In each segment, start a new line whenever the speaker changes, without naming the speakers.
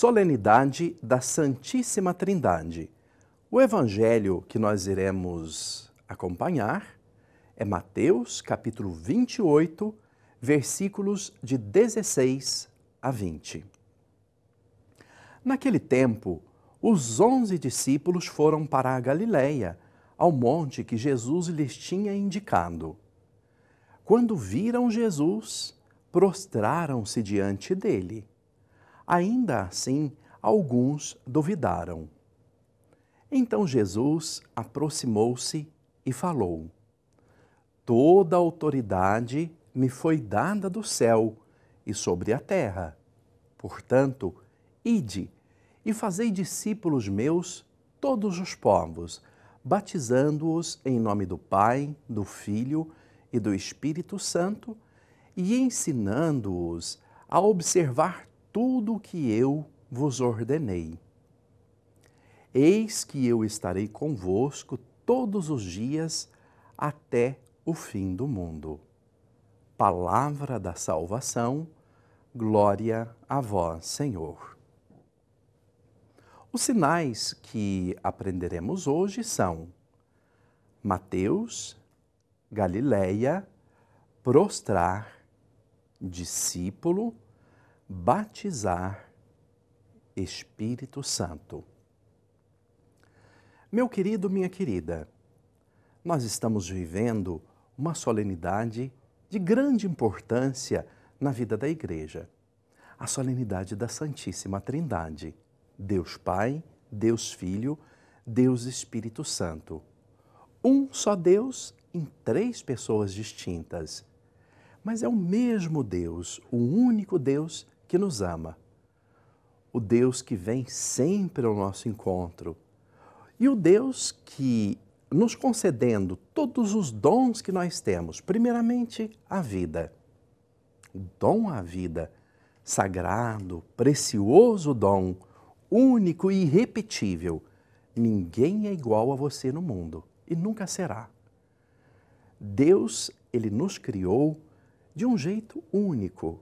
Solenidade da Santíssima Trindade. O evangelho que nós iremos acompanhar é Mateus, capítulo 28, versículos de 16 a 20. Naquele tempo, os onze discípulos foram para a Galiléia, ao monte que Jesus lhes tinha indicado. Quando viram Jesus, prostraram-se diante dele. Ainda assim, alguns duvidaram. Então Jesus aproximou-se e falou: Toda autoridade me foi dada do céu e sobre a terra. Portanto, ide e fazei discípulos meus todos os povos, batizando-os em nome do Pai, do Filho e do Espírito Santo e ensinando-os a observar tudo o que eu vos ordenei. Eis que eu estarei convosco todos os dias até o fim do mundo. Palavra da salvação, glória a vós, Senhor. Os sinais que aprenderemos hoje são Mateus, Galileia, prostrar, discípulo, batizar Espírito Santo. Meu querido, minha querida, nós estamos vivendo uma solenidade de grande importância na vida da Igreja, a solenidade da Santíssima Trindade, Deus Pai, Deus Filho, Deus Espírito Santo. Um só Deus em três pessoas distintas, mas é o mesmo Deus, o único Deus que nos ama, o Deus que vem sempre ao nosso encontro e o Deus que, nos concedendo todos os dons que nós temos, primeiramente a vida, o dom à vida, sagrado, precioso dom, único e irrepetível. Ninguém é igual a você no mundo e nunca será. Deus, ele nos criou de um jeito único,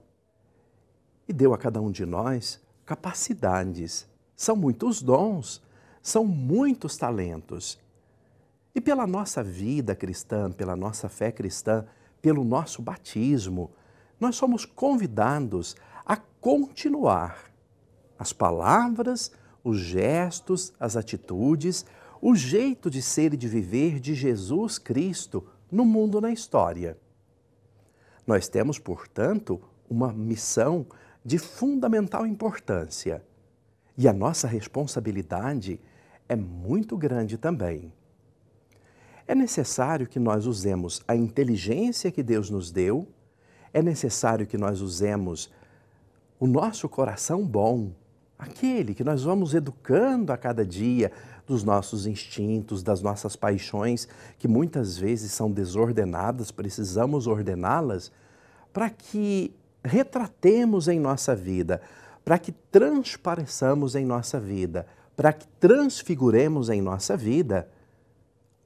e deu a cada um de nós capacidades. São muitos dons, são muitos talentos. E pela nossa vida cristã, pela nossa fé cristã, pelo nosso batismo, nós somos convidados a continuar as palavras, os gestos, as atitudes, o jeito de ser e de viver de Jesus Cristo no mundo, na história. Nós temos, portanto, uma missão, de fundamental importância. E a nossa responsabilidade é muito grande também. É necessário que nós usemos a inteligência que Deus nos deu, é necessário que nós usemos o nosso coração bom, aquele que nós vamos educando a cada dia dos nossos instintos, das nossas paixões, que muitas vezes são desordenadas, precisamos ordená-las, para que retratemos em nossa vida, para que transpareçamos em nossa vida, para que transfiguremos em nossa vida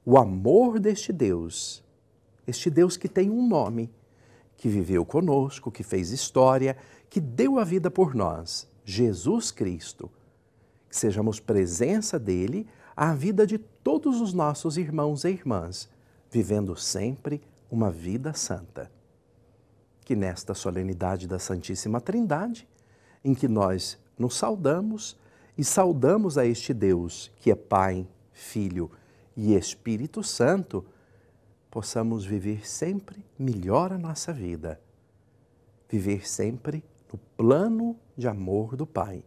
o amor deste Deus, este Deus que tem um nome, que viveu conosco, que fez história, que deu a vida por nós, Jesus Cristo. Que sejamos presença dele à vida de todos os nossos irmãos e irmãs, vivendo sempre uma vida santa que nesta solenidade da Santíssima Trindade, em que nós nos saudamos e saudamos a este Deus que é Pai, Filho e Espírito Santo, possamos viver sempre melhor a nossa vida, viver sempre no plano de amor do Pai,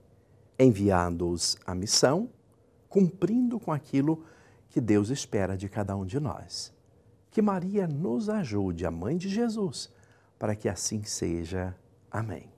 enviados à missão, cumprindo com aquilo que Deus espera de cada um de nós. Que Maria nos ajude, a mãe de Jesus, para que assim seja. Amém.